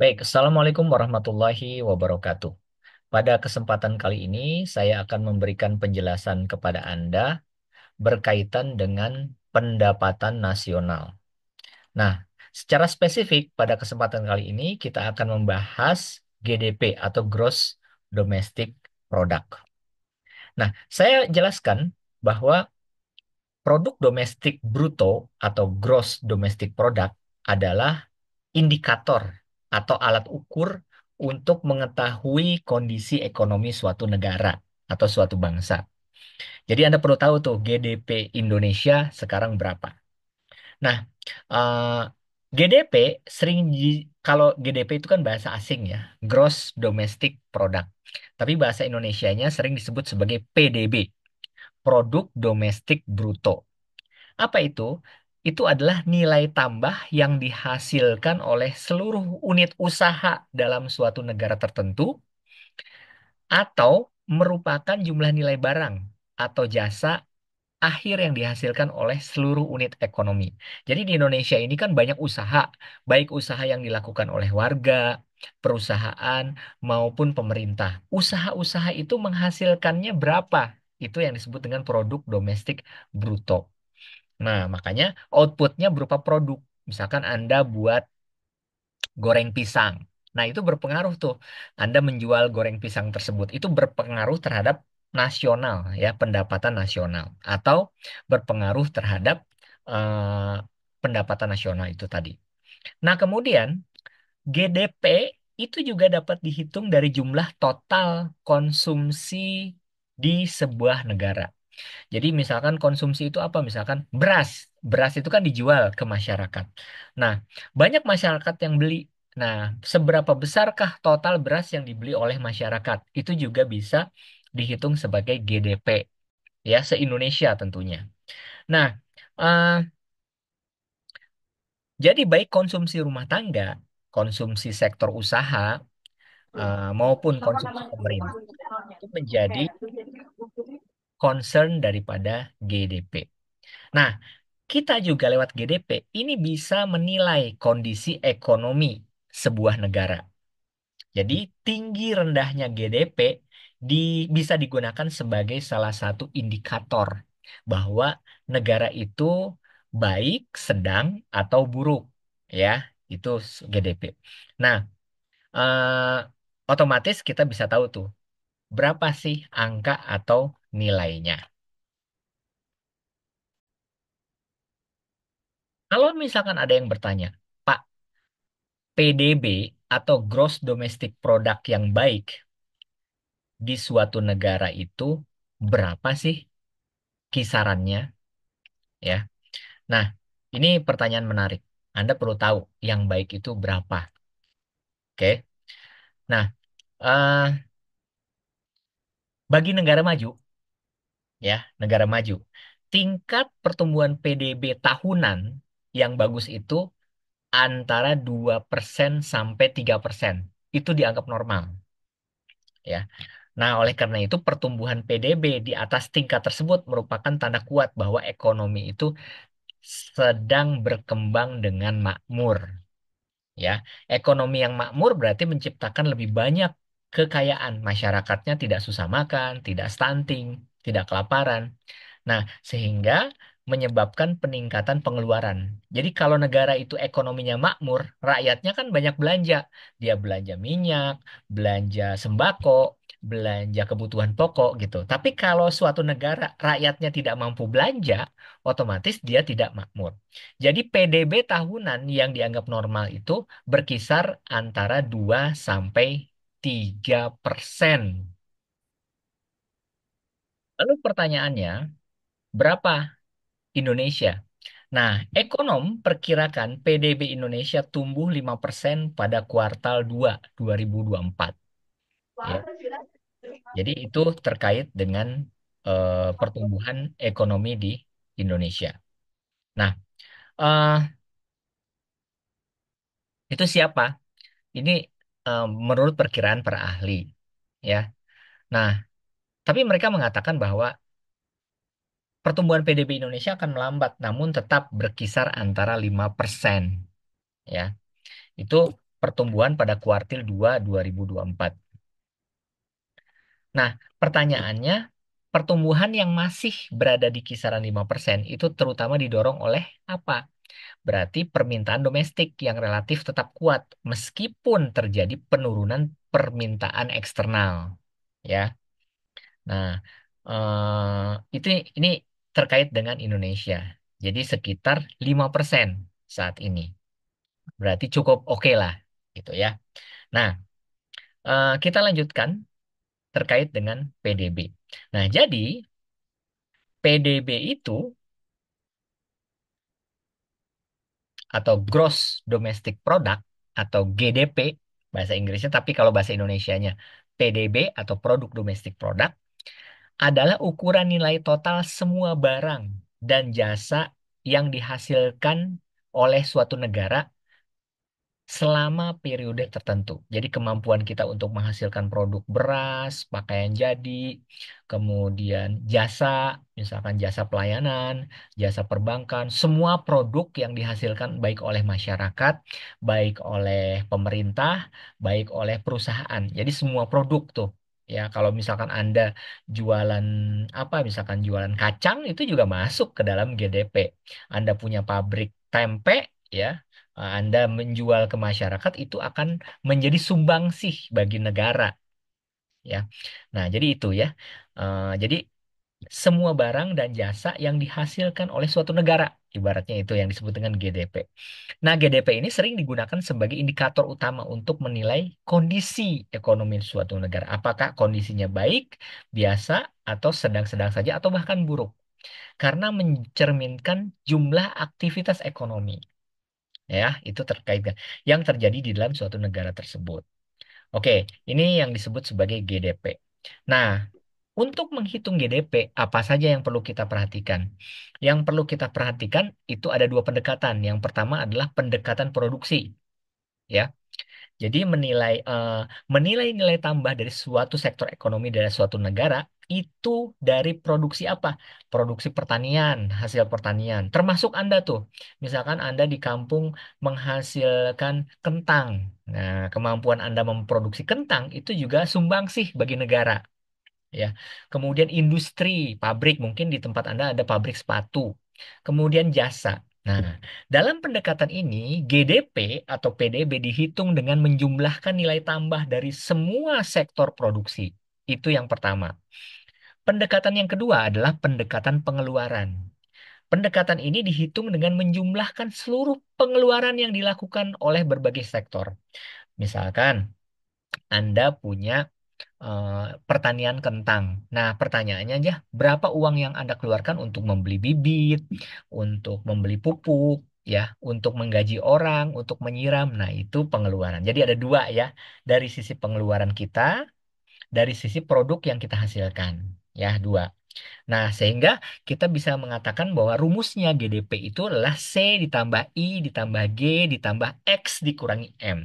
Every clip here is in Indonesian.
Baik, Assalamualaikum warahmatullahi wabarakatuh. Pada kesempatan kali ini, saya akan memberikan penjelasan kepada Anda berkaitan dengan pendapatan nasional. Nah, secara spesifik pada kesempatan kali ini, kita akan membahas GDP atau Gross Domestic Product. Nah, saya jelaskan bahwa produk domestik bruto atau Gross Domestic Product adalah indikator atau alat ukur untuk mengetahui kondisi ekonomi suatu negara atau suatu bangsa. Jadi Anda perlu tahu tuh GDP Indonesia sekarang berapa. Nah, uh, eh, GDP sering kalau GDP itu kan bahasa asing ya, Gross Domestic Product. Tapi bahasa Indonesianya sering disebut sebagai PDB, Produk Domestik Bruto. Apa itu? itu adalah nilai tambah yang dihasilkan oleh seluruh unit usaha dalam suatu negara tertentu atau merupakan jumlah nilai barang atau jasa akhir yang dihasilkan oleh seluruh unit ekonomi. Jadi di Indonesia ini kan banyak usaha, baik usaha yang dilakukan oleh warga, perusahaan, maupun pemerintah. Usaha-usaha itu menghasilkannya berapa? Itu yang disebut dengan produk domestik bruto. Nah, makanya outputnya berupa produk. Misalkan Anda buat goreng pisang. Nah, itu berpengaruh tuh. Anda menjual goreng pisang tersebut. Itu berpengaruh terhadap nasional, ya, pendapatan nasional. Atau berpengaruh terhadap uh, pendapatan nasional itu tadi. Nah, kemudian GDP itu juga dapat dihitung dari jumlah total konsumsi di sebuah negara. Jadi misalkan konsumsi itu apa? Misalkan beras. Beras itu kan dijual ke masyarakat. Nah, banyak masyarakat yang beli. Nah, seberapa besarkah total beras yang dibeli oleh masyarakat? Itu juga bisa dihitung sebagai GDP. Ya, se-Indonesia tentunya. Nah, uh, jadi baik konsumsi rumah tangga, konsumsi sektor usaha, uh, maupun konsumsi pemerintah itu menjadi concern daripada GDP. Nah, kita juga lewat GDP ini bisa menilai kondisi ekonomi sebuah negara. Jadi, tinggi rendahnya GDP di, bisa digunakan sebagai salah satu indikator bahwa negara itu baik, sedang, atau buruk. Ya, itu GDP. Nah, eh, otomatis kita bisa tahu tuh berapa sih angka atau nilainya. Kalau misalkan ada yang bertanya, Pak, PDB atau Gross Domestic Product yang baik di suatu negara itu berapa sih kisarannya? Ya. Nah, ini pertanyaan menarik. Anda perlu tahu yang baik itu berapa. Oke. Nah, uh, bagi negara maju, ya, negara maju, tingkat pertumbuhan PDB tahunan yang bagus itu antara 2% sampai 3%. Itu dianggap normal. Ya. Nah, oleh karena itu pertumbuhan PDB di atas tingkat tersebut merupakan tanda kuat bahwa ekonomi itu sedang berkembang dengan makmur. Ya, ekonomi yang makmur berarti menciptakan lebih banyak kekayaan masyarakatnya tidak susah makan, tidak stunting, tidak kelaparan. Nah, sehingga menyebabkan peningkatan pengeluaran. Jadi kalau negara itu ekonominya makmur, rakyatnya kan banyak belanja. Dia belanja minyak, belanja sembako, belanja kebutuhan pokok gitu. Tapi kalau suatu negara rakyatnya tidak mampu belanja, otomatis dia tidak makmur. Jadi PDB tahunan yang dianggap normal itu berkisar antara 2 sampai 3 persen. Lalu pertanyaannya, berapa Indonesia? Nah, ekonom perkirakan PDB Indonesia tumbuh 5 persen pada kuartal 2 2024. Ya. Jadi itu terkait dengan uh, pertumbuhan ekonomi di Indonesia. Nah, uh, itu siapa? Ini uh, menurut perkiraan para ahli ya nah tapi mereka mengatakan bahwa pertumbuhan PDB Indonesia akan melambat namun tetap berkisar antara 5% ya itu pertumbuhan pada kuartil 2 2024 nah pertanyaannya pertumbuhan yang masih berada di kisaran 5% itu terutama didorong oleh apa Berarti permintaan domestik yang relatif tetap kuat meskipun terjadi penurunan permintaan eksternal, ya. Nah, eh, itu ini terkait dengan Indonesia. Jadi sekitar 5% saat ini. Berarti cukup oke okay lah, gitu ya. Nah, eh, kita lanjutkan terkait dengan PDB. Nah, jadi PDB itu atau gross domestic product atau GDP bahasa Inggrisnya tapi kalau bahasa Indonesianya PDB atau produk domestik produk adalah ukuran nilai total semua barang dan jasa yang dihasilkan oleh suatu negara selama periode tertentu. Jadi kemampuan kita untuk menghasilkan produk beras, pakaian jadi, kemudian jasa, misalkan jasa pelayanan, jasa perbankan, semua produk yang dihasilkan baik oleh masyarakat, baik oleh pemerintah, baik oleh perusahaan. Jadi semua produk tuh ya kalau misalkan Anda jualan apa misalkan jualan kacang itu juga masuk ke dalam GDP. Anda punya pabrik tempe ya Eh, Anda menjual ke masyarakat itu akan menjadi sumbangsih bagi negara ya. Nah, jadi itu ya. Uh, jadi semua barang dan jasa yang dihasilkan oleh suatu negara, ibaratnya itu yang disebut dengan GDP. Nah, GDP ini sering digunakan sebagai indikator utama untuk menilai kondisi ekonomi suatu negara. Apakah kondisinya baik, biasa, atau sedang-sedang saja, atau bahkan buruk. Karena mencerminkan jumlah aktivitas ekonomi ya itu terkait dengan yang terjadi di dalam suatu negara tersebut. Oke, ini yang disebut sebagai GDP. Nah, untuk menghitung GDP apa saja yang perlu kita perhatikan? Yang perlu kita perhatikan itu ada dua pendekatan. Yang pertama adalah pendekatan produksi. Ya, jadi menilai eh, menilai nilai tambah dari suatu sektor ekonomi dari suatu negara itu dari produksi apa? Produksi pertanian, hasil pertanian. Termasuk Anda tuh. Misalkan Anda di kampung menghasilkan kentang. Nah, kemampuan Anda memproduksi kentang itu juga sumbangsih bagi negara. Ya. Kemudian industri, pabrik, mungkin di tempat Anda ada pabrik sepatu. Kemudian jasa. Nah, dalam pendekatan ini, GDP atau PDB dihitung dengan menjumlahkan nilai tambah dari semua sektor produksi. Itu yang pertama. Pendekatan yang kedua adalah pendekatan pengeluaran. Pendekatan ini dihitung dengan menjumlahkan seluruh pengeluaran yang dilakukan oleh berbagai sektor. Misalkan, Anda punya Eh, pertanian kentang. Nah, pertanyaannya aja, berapa uang yang Anda keluarkan untuk membeli bibit, untuk membeli pupuk, ya, untuk menggaji orang, untuk menyiram. Nah, itu pengeluaran. Jadi ada dua ya, dari sisi pengeluaran kita, dari sisi produk yang kita hasilkan ya dua. Nah, sehingga kita bisa mengatakan bahwa rumusnya GDP itu adalah C ditambah I ditambah G ditambah X dikurangi M.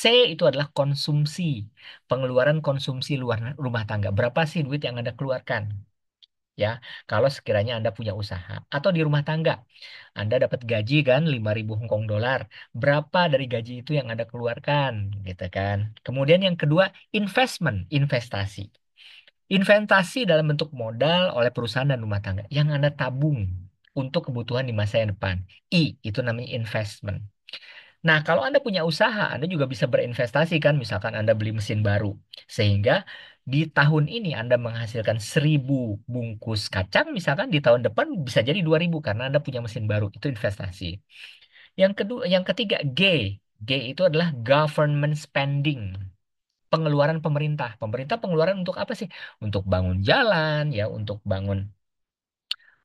C itu adalah konsumsi, pengeluaran konsumsi luar rumah tangga. Berapa sih duit yang Anda keluarkan? Ya, kalau sekiranya Anda punya usaha atau di rumah tangga, Anda dapat gaji kan 5.000 Hongkong dolar. Berapa dari gaji itu yang Anda keluarkan, gitu kan? Kemudian yang kedua, investment, investasi Investasi dalam bentuk modal oleh perusahaan dan rumah tangga yang Anda tabung untuk kebutuhan di masa yang depan. I, itu namanya investment. Nah, kalau Anda punya usaha, Anda juga bisa berinvestasi kan, misalkan Anda beli mesin baru. Sehingga di tahun ini Anda menghasilkan seribu bungkus kacang, misalkan di tahun depan bisa jadi dua ribu karena Anda punya mesin baru. Itu investasi. Yang kedua, yang ketiga G. G itu adalah government spending pengeluaran pemerintah. Pemerintah pengeluaran untuk apa sih? Untuk bangun jalan, ya, untuk bangun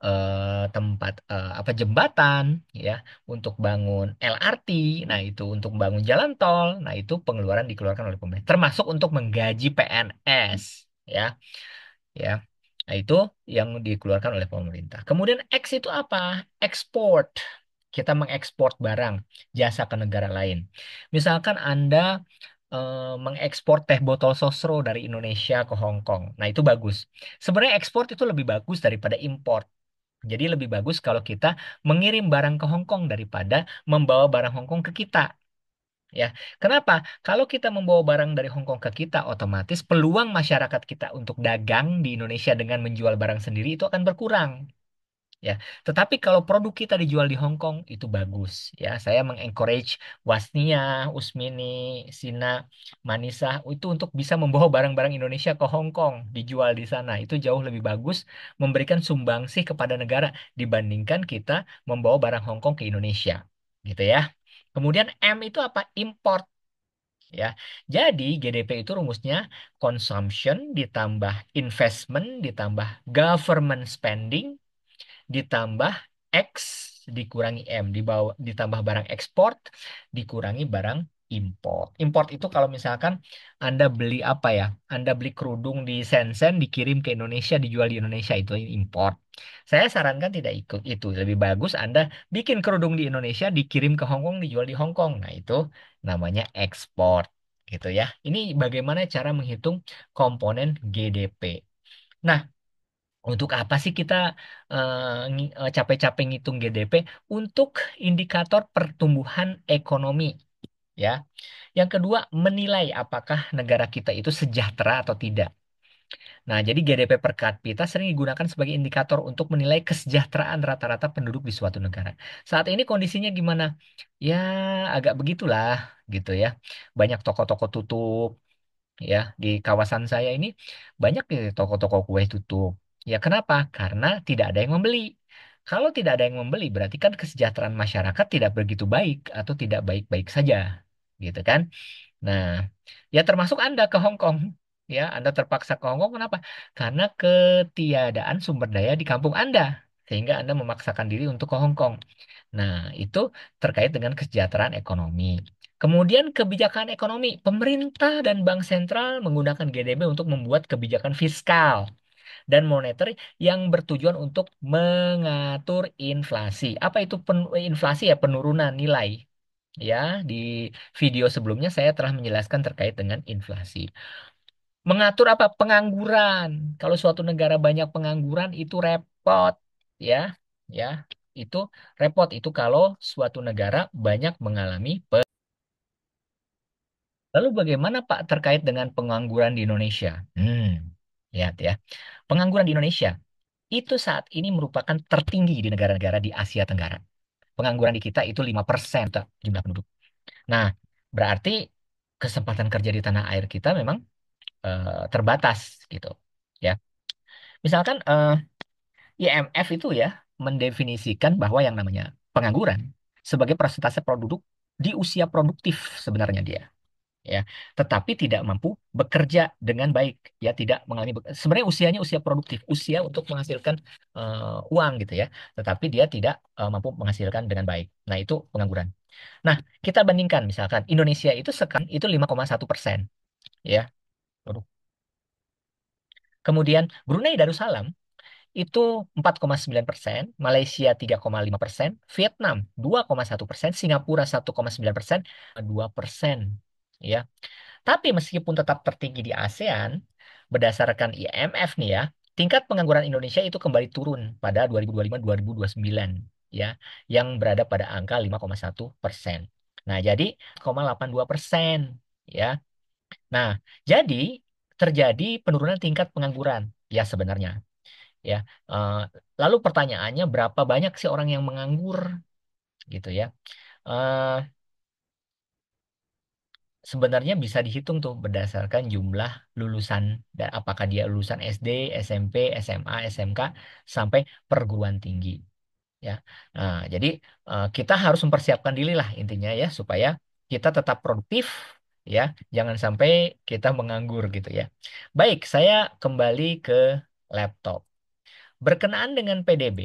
uh, tempat eh, apa jembatan, ya, untuk bangun LRT. Nah itu untuk bangun jalan tol. Nah itu pengeluaran dikeluarkan oleh pemerintah. Termasuk untuk menggaji PNS, ya, ya. Nah itu yang dikeluarkan oleh pemerintah. Kemudian X itu apa? Ekspor. Kita mengekspor barang, jasa ke negara lain. Misalkan Anda Eh, mengekspor teh botol sosro dari Indonesia ke Hong Kong. Nah, itu bagus. Sebenarnya ekspor itu lebih bagus daripada import. Jadi lebih bagus kalau kita mengirim barang ke Hong Kong daripada membawa barang Hong Kong ke kita. Ya, kenapa? Kalau kita membawa barang dari Hong Kong ke kita, otomatis peluang masyarakat kita untuk dagang di Indonesia dengan menjual barang sendiri itu akan berkurang ya. Tetapi kalau produk kita dijual di Hong Kong itu bagus ya. Saya mengencourage Wasnia, Usmini, Sina, Manisa itu untuk bisa membawa barang-barang Indonesia ke Hong Kong dijual di sana. Itu jauh lebih bagus memberikan sumbangsih kepada negara dibandingkan kita membawa barang Hong Kong ke Indonesia. Gitu ya. Kemudian M itu apa? Import ya. Jadi GDP itu rumusnya consumption ditambah investment ditambah government spending ditambah X dikurangi M dibawa ditambah barang ekspor dikurangi barang import. Import itu kalau misalkan Anda beli apa ya? Anda beli kerudung di Shenzhen dikirim ke Indonesia dijual di Indonesia itu import. Saya sarankan tidak ikut itu. Lebih bagus Anda bikin kerudung di Indonesia dikirim ke Hong Kong dijual di Hong Kong. Nah, itu namanya ekspor gitu ya. Ini bagaimana cara menghitung komponen GDP. Nah, untuk apa sih kita capek eh, eh, capek-capek ngitung GDP untuk indikator pertumbuhan ekonomi ya. Yang kedua, menilai apakah negara kita itu sejahtera atau tidak. Nah, jadi GDP per kapita sering digunakan sebagai indikator untuk menilai kesejahteraan rata-rata penduduk di suatu negara. Saat ini kondisinya gimana? Ya, agak begitulah gitu ya. Banyak toko-toko tutup ya. Di kawasan saya ini banyak ya toko-toko kue tutup. Ya kenapa? Karena tidak ada yang membeli. Kalau tidak ada yang membeli, berarti kan kesejahteraan masyarakat tidak begitu baik atau tidak baik-baik saja, gitu kan? Nah, ya termasuk Anda ke Hong Kong, ya Anda terpaksa ke Hong Kong kenapa? Karena ketiadaan sumber daya di kampung Anda, sehingga Anda memaksakan diri untuk ke Hong Kong. Nah, itu terkait dengan kesejahteraan ekonomi. Kemudian kebijakan ekonomi, pemerintah dan bank sentral menggunakan GDB untuk membuat kebijakan fiskal dan moneter yang bertujuan untuk mengatur inflasi. Apa itu pen- eh, inflasi ya penurunan nilai? Ya, di video sebelumnya saya telah menjelaskan terkait dengan inflasi. Mengatur apa? Pengangguran. Kalau suatu negara banyak pengangguran itu repot, ya. Ya, itu repot itu kalau suatu negara banyak mengalami Lalu bagaimana Pak terkait dengan pengangguran di Indonesia? Hmm, Lihat ya. Pengangguran di Indonesia itu saat ini merupakan tertinggi di negara-negara di Asia Tenggara. Pengangguran di kita itu 5% jumlah penduduk. Nah, berarti kesempatan kerja di tanah air kita memang uh, terbatas gitu, ya. Misalkan uh, eh, IMF itu ya mendefinisikan bahwa yang namanya pengangguran sebagai persentase produk di usia produktif sebenarnya dia ya tetapi tidak mampu bekerja dengan baik ya tidak mengalami sebenarnya usianya usia produktif usia untuk menghasilkan uh, uang gitu ya tetapi dia tidak uh, mampu menghasilkan dengan baik nah itu pengangguran nah kita bandingkan misalkan Indonesia itu sekarang itu 5,1 persen ya Aduh. kemudian Brunei Darussalam itu 4,9 persen, Malaysia 3,5 persen, Vietnam 2,1 persen, Singapura 1,9 persen, 2 persen ya. Tapi meskipun tetap tertinggi di ASEAN, berdasarkan IMF nih ya, tingkat pengangguran Indonesia itu kembali turun pada 2025-2029 ya, yang berada pada angka 5,1 persen. Nah, jadi 0,82 persen ya. Nah, jadi terjadi penurunan tingkat pengangguran ya sebenarnya ya. Eh, lalu pertanyaannya berapa banyak sih orang yang menganggur gitu ya? Uh, sebenarnya bisa dihitung tuh berdasarkan jumlah lulusan dan apakah dia lulusan SD, SMP, SMA, SMK sampai perguruan tinggi. Ya, nah, jadi eh, kita harus mempersiapkan diri lah intinya ya supaya kita tetap produktif ya, jangan sampai kita menganggur gitu ya. Baik, saya kembali ke laptop. Berkenaan dengan PDB,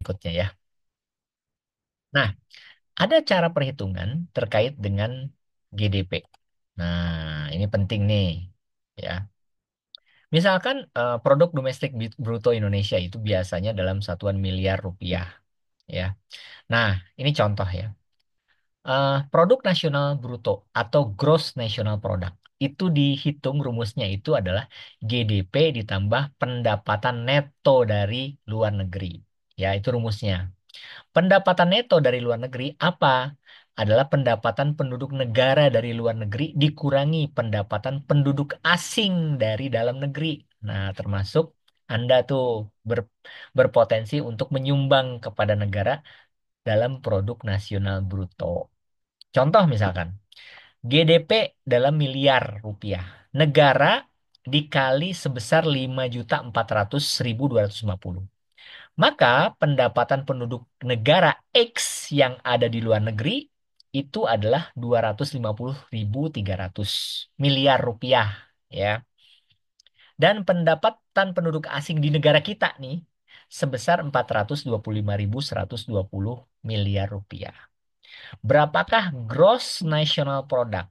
berikutnya ya. Nah, ada cara perhitungan terkait dengan GDP. Nah, ini penting nih, ya. Misalkan eh, produk domestik bruto Indonesia itu biasanya dalam satuan miliar rupiah, ya. Nah, ini contoh ya. Uh, produk nasional bruto atau gross national product itu dihitung rumusnya itu adalah GDP ditambah pendapatan neto dari luar negeri. Ya, itu rumusnya. Pendapatan neto dari luar negeri apa? Adalah pendapatan penduduk negara dari luar negeri dikurangi pendapatan penduduk asing dari dalam negeri. Nah, termasuk Anda tuh ber, berpotensi untuk menyumbang kepada negara dalam produk nasional bruto. Contoh misalkan, GDP dalam miliar rupiah. Negara dikali sebesar 5.400.250. Maka pendapatan penduduk negara X yang ada di luar negeri itu adalah 250.300 miliar rupiah ya. Dan pendapatan penduduk asing di negara kita nih sebesar 425.120 miliar rupiah. Berapakah gross national product?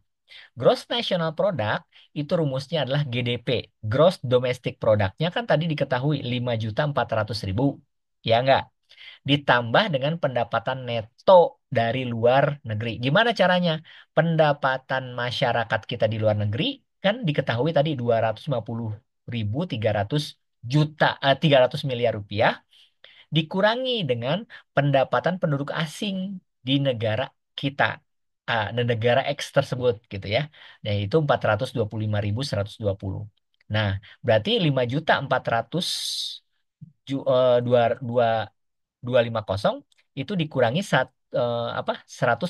Gross national product itu rumusnya adalah GDP. Gross domestic productnya kan tadi diketahui 5.400.000 ya enggak? Ditambah dengan pendapatan neto dari luar negeri. Gimana caranya? Pendapatan masyarakat kita di luar negeri kan diketahui tadi 250 ribu 300 juta eh, 300 miliar rupiah dikurangi dengan pendapatan penduduk asing di negara kita uh, negara X tersebut gitu ya yaitu nah, 425.120 nah berarti 5 juta 400 Eh, dua lima kosong itu dikurangi saat eh, apa seratus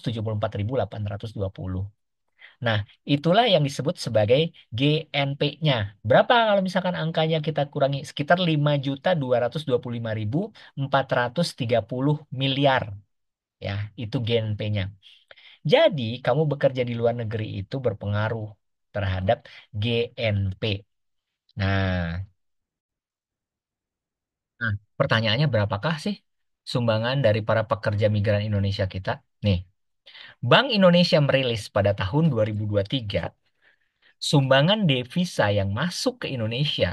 Nah, itulah yang disebut sebagai GNP-nya. Berapa kalau misalkan angkanya kita kurangi? Sekitar 5.225.430 miliar. Ya, itu GNP-nya. Jadi, kamu bekerja di luar negeri itu berpengaruh terhadap GNP. Nah, Pertanyaannya berapakah sih sumbangan dari para pekerja migran Indonesia kita? Nih, Bank Indonesia merilis pada tahun 2023 sumbangan devisa yang masuk ke Indonesia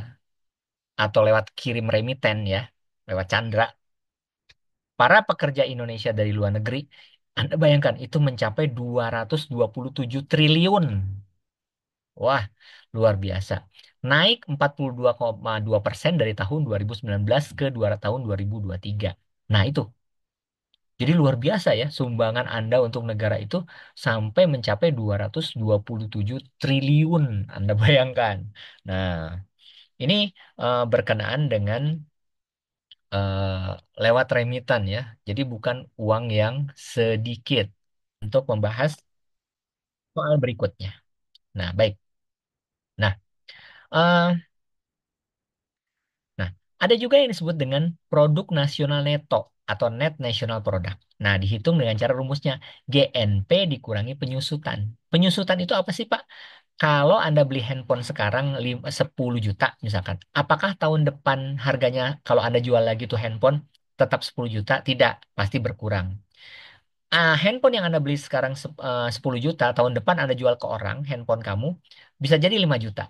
atau lewat kirim remiten ya, lewat Chandra, para pekerja Indonesia dari luar negeri, Anda bayangkan itu mencapai 227 triliun. Wah, luar biasa naik 42,2 persen dari tahun 2019 ke dua, tahun 2023. Nah itu. Jadi luar biasa ya sumbangan Anda untuk negara itu sampai mencapai 227 triliun. Anda bayangkan. Nah, ini uh, berkenaan dengan uh, lewat remitan ya. Jadi bukan uang yang sedikit untuk membahas soal berikutnya. Nah, baik. Uh, nah, ada juga yang disebut dengan produk nasional neto atau net national product. Nah, dihitung dengan cara rumusnya GNP dikurangi penyusutan. Penyusutan itu apa sih, Pak? Kalau Anda beli handphone sekarang 10 juta misalkan, apakah tahun depan harganya kalau Anda jual lagi tuh handphone tetap 10 juta? Tidak, pasti berkurang uh, handphone yang Anda beli sekarang eh, uh, 10 juta, tahun depan Anda jual ke orang, handphone kamu bisa jadi 5 juta.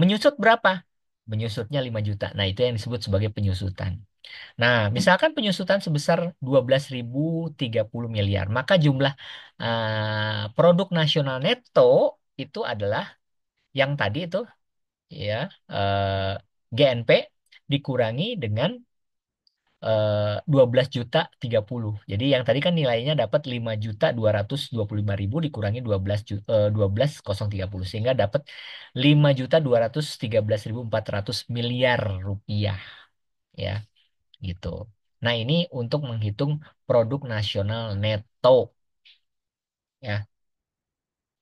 Menyusut berapa? Menyusutnya 5 juta. Nah, itu yang disebut sebagai penyusutan. Nah, misalkan penyusutan sebesar 12.030 miliar, maka jumlah uh, produk nasional neto itu adalah yang tadi itu ya uh, eh, GNP dikurangi dengan Eh, dua belas juta tiga puluh Jadi yang tadi kan nilainya dapat lima juta dua dua ratus puluh lima ribu dikurangi belas juta, eh, tiga puluh sehingga dapat lima juta dua ratus tiga belas empat ratus miliar rupiah ya gitu. Nah ini untuk menghitung produk nasional neto ya